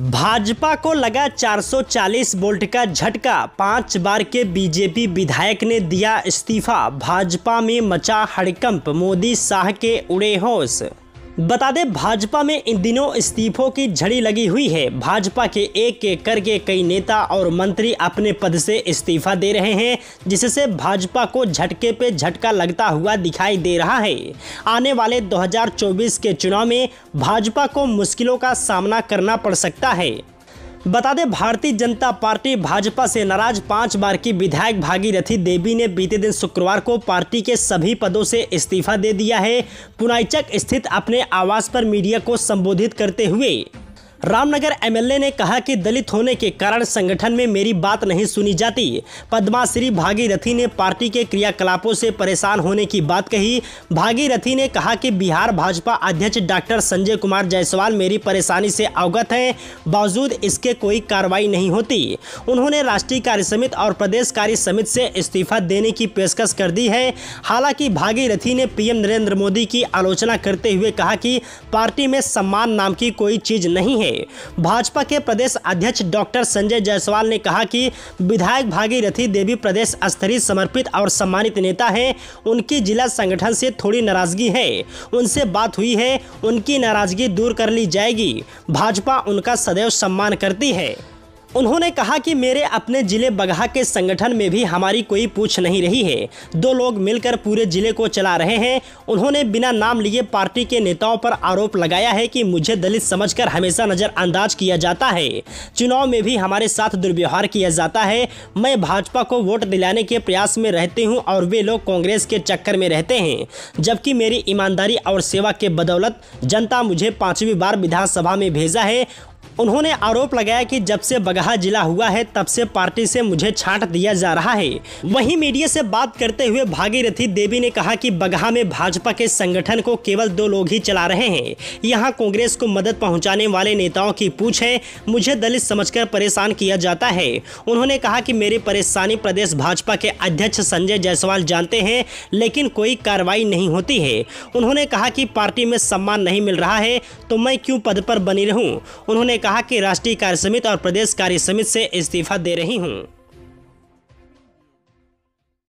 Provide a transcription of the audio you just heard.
भाजपा को लगा 440 वोल्ट का झटका पांच बार के बीजेपी विधायक ने दिया इस्तीफा भाजपा में मचा हड़कंप मोदी शाह के उड़े होश बता दें भाजपा में इन दिनों इस्तीफों की झड़ी लगी हुई है भाजपा के एक एक करके कई नेता और मंत्री अपने पद से इस्तीफा दे रहे हैं जिससे भाजपा को झटके पे झटका लगता हुआ दिखाई दे रहा है आने वाले 2024 के चुनाव में भाजपा को मुश्किलों का सामना करना पड़ सकता है बता दें भारतीय जनता पार्टी भाजपा से नाराज पांच बार की विधायक भागीरथी देवी ने बीते दिन शुक्रवार को पार्टी के सभी पदों से इस्तीफा दे दिया है पुनाइचक स्थित अपने आवास पर मीडिया को संबोधित करते हुए रामनगर एमएलए ने कहा कि दलित होने के कारण संगठन में मेरी बात नहीं सुनी जाती पद्माश्री भागीरथी ने पार्टी के क्रियाकलापों से परेशान होने की बात कही भागीरथी ने कहा कि बिहार भाजपा अध्यक्ष डॉक्टर संजय कुमार जायसवाल मेरी परेशानी से अवगत हैं बावजूद इसके कोई कार्रवाई नहीं होती उन्होंने राष्ट्रीय कार्य समिति और प्रदेश कार्य समिति से इस्तीफा देने की पेशकश कर दी है हालांकि भागीरथी ने पीएम नरेंद्र मोदी की आलोचना करते हुए कहा कि पार्टी में सम्मान नाम की कोई चीज नहीं है है भाजपा के प्रदेश अध्यक्ष डॉक्टर संजय जायसवाल ने कहा कि विधायक भागीरथी देवी प्रदेश स्तरीय समर्पित और सम्मानित नेता हैं उनकी जिला संगठन से थोड़ी नाराजगी है उनसे बात हुई है उनकी नाराजगी दूर कर ली जाएगी भाजपा उनका सदैव सम्मान करती है उन्होंने कहा कि मेरे अपने जिले बगहा के संगठन में भी हमारी कोई पूछ नहीं रही है दो लोग मिलकर पूरे जिले को चला रहे हैं उन्होंने बिना नाम लिए पार्टी के नेताओं पर आरोप लगाया है कि मुझे दलित समझकर हमेशा नज़रअंदाज किया जाता है चुनाव में भी हमारे साथ दुर्व्यवहार किया जाता है मैं भाजपा को वोट दिलाने के प्रयास में रहती हूँ और वे लोग कांग्रेस के चक्कर में रहते हैं जबकि मेरी ईमानदारी और सेवा के बदौलत जनता मुझे पाँचवीं बार विधानसभा में भेजा है उन्होंने आरोप लगाया कि जब से बगहा जिला हुआ है तब से पार्टी से मुझे छांट दिया जा रहा है वहीं मीडिया से बात करते हुए भागीरथी देवी ने कहा कि बगहा में भाजपा के संगठन को केवल दो लोग ही चला रहे हैं यहाँ कांग्रेस को मदद पहुंचाने वाले नेताओं की पूछ है मुझे दलित समझकर परेशान किया जाता है उन्होंने कहा कि मेरी परेशानी प्रदेश भाजपा के अध्यक्ष संजय जायसवाल जानते हैं लेकिन कोई कार्रवाई नहीं होती है उन्होंने कहा कि पार्टी में सम्मान नहीं मिल रहा है तो मैं क्यों पद पर बनी रहूं उन्होंने कहा कहा कि राष्ट्रीय कार्य समिति और प्रदेश कार्य समिति से इस्तीफा दे रही हूँ